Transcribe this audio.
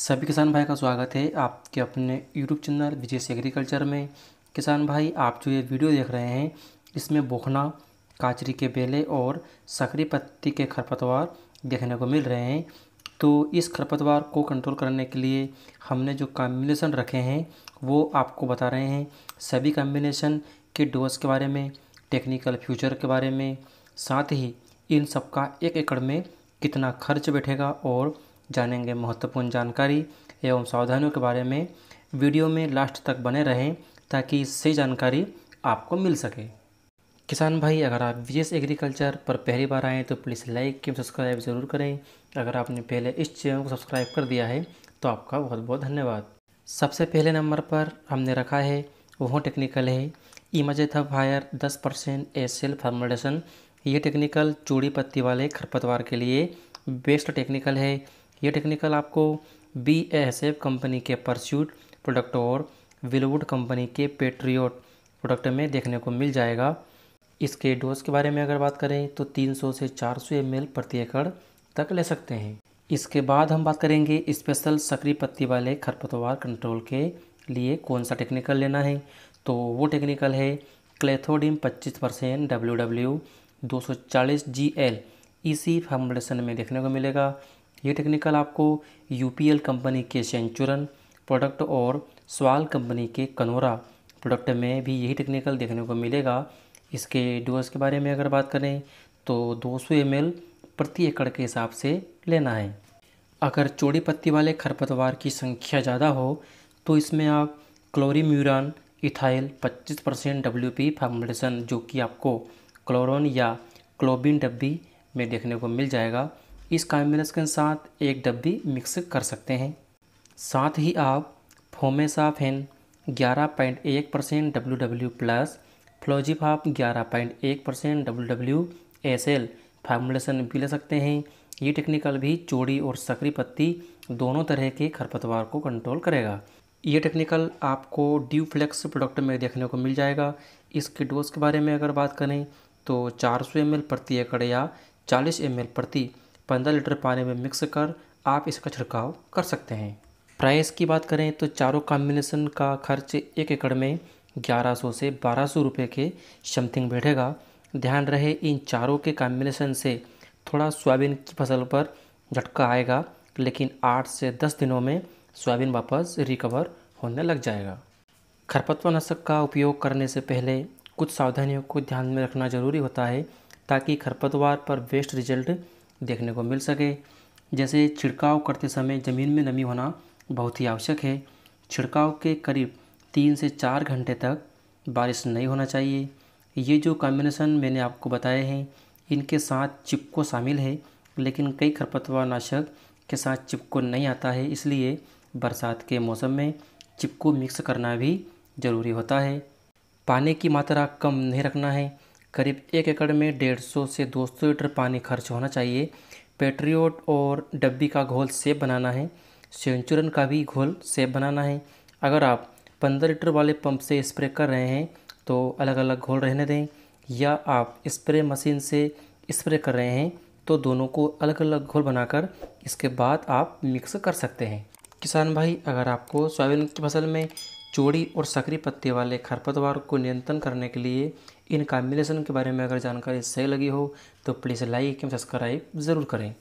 सभी किसान भाई का स्वागत है आपके अपने यूट्यूब चैनल विजय एग्रीकल्चर में किसान भाई आप जो ये वीडियो देख रहे हैं इसमें बोखना काचरी के बेले और सकरी पत्ती के खरपतवार देखने को मिल रहे हैं तो इस खरपतवार को कंट्रोल करने के लिए हमने जो कॉम्बिनेशन रखे हैं वो आपको बता रहे हैं सभी कॉम्बिनेशन के डोज के बारे में टेक्निकल फ्यूचर के बारे में साथ ही इन सबका एक एकड़ में कितना खर्च बैठेगा और जानेंगे महत्वपूर्ण जानकारी एवं सावधानियों के बारे में वीडियो में लास्ट तक बने रहें ताकि सही जानकारी आपको मिल सके किसान भाई अगर आप वी एग्रीकल्चर पर पहली बार आएँ तो प्लीज़ लाइक एवं सब्सक्राइब ज़रूर करें अगर आपने पहले इस चैनल को सब्सक्राइब कर दिया है तो आपका बहुत बहुत धन्यवाद सबसे पहले नंबर पर हमने रखा है वह टेक्निकल है इमजे था फायर दस परसेंट ए सेल फार्मेशन ये टेक्निकल चूड़ी पत्ती वाले खरपतवार के लिए बेस्ट टेक्निकल है ये टेक्निकल आपको बी एस एफ कंपनी के परस्यूट प्रोडक्ट और विलवुड कंपनी के पेट्रियोट प्रोडक्ट में देखने को मिल जाएगा इसके डोज के बारे में अगर बात करें तो 300 से 400 सौ प्रति एकड़ तक ले सकते हैं इसके बाद हम बात करेंगे स्पेशल सक्रिय पत्ती वाले खरपतवार कंट्रोल के लिए कौन सा टेक्निकल लेना है तो वो टेक्निकल है क्लेथोडिम 25 परसेंट डब्ल्यू डब्ल्यू दो सौ चालीस जी एल इसी में देखने को मिलेगा ये टेक्निकल आपको यूपीएल कंपनी के सेंचुरन प्रोडक्ट और स्वाल कंपनी के कनोरा प्रोडक्ट में भी यही टेक्निकल देखने को मिलेगा इसके डोज के बारे में अगर बात करें तो 200 सौ प्रति एकड़ के हिसाब से लेना है अगर चौड़ी पत्ती वाले खरपतवार की संख्या ज़्यादा हो तो इसमें आप chlorimuron ethyl 25 percent W P foundation जो कि आपको क्लोरोन या क्लोबिन डब्बी में देखने को मिल जाएगा इस कॉम्बिनेशन के साथ एक डब्बी मिक्स कर सकते हैं साथ ही आप फोमेसाफेन ग्यारह पॉइंट एक percent W W plus fluazifop ग्यारह पॉइंट एक percent W W S L formulation भी ले सकते हैं ये टेक्निकल भी चोड़ी और सकरी पत्ती दोनों तरह के खरपतवार को कंट्रोल करेगा ये टेक्निकल आपको ड्यूफ्लेक्स प्रोडक्ट में देखने को मिल जाएगा इसके डोज के बारे में अगर बात करें तो चार सौ प्रति एकड़ या चालीस एम प्रति 15 लीटर पानी में मिक्स कर आप इसका छिड़काव कर सकते हैं प्राइस की बात करें तो चारों कॉम्बिनेशन का खर्च एक एकड़ में 1100 से 1200 रुपए के समथिंग बैठेगा ध्यान रहे इन चारों के कॉम्बिनेशन से थोड़ा सोयाबीन की फसल पर झटका आएगा लेकिन आठ से दस दिनों में सोयाबीन वापस रिकवर होने लग जाएगा नाशक का उपयोग करने से पहले कुछ सावधानियों को ध्यान में रखना जरूरी होता है ताकि खरपतवार पर वेस्ट रिजल्ट देखने को मिल सके जैसे छिड़काव करते समय ज़मीन में नमी होना बहुत ही आवश्यक है छिड़काव के करीब तीन से चार घंटे तक बारिश नहीं होना चाहिए ये जो कॉम्बिनेशन मैंने आपको बताए हैं इनके साथ चिपको शामिल है लेकिन कई खरपतवार नाशक के साथ चिपको नहीं आता है इसलिए बरसात के मौसम में चिपको मिक्स करना भी ज़रूरी होता है पानी की मात्रा कम नहीं रखना है करीब एक एकड़ में डेढ़ सौ से दो सौ लीटर पानी खर्च होना चाहिए पेट्रियोट और डब्बी का घोल सेब बनाना है सेंचुरन का भी घोल सेब बनाना है अगर आप पंद्रह लीटर वाले पंप से स्प्रे कर रहे हैं तो अलग अलग घोल रहने दें या आप स्प्रे मशीन से स्प्रे कर रहे हैं तो दोनों को अलग अलग घोल बनाकर इसके बाद आप मिक्स कर सकते हैं किसान भाई अगर आपको सोयाबीन की फसल में चौड़ी और सक्रिय पत्ते वाले खरपतवार को नियंत्रण करने के लिए इन कॉम्बिनेशन के बारे में अगर जानकारी सही लगी हो तो प्लीज़ लाइक एवं सब्सक्राइब ज़रूर करें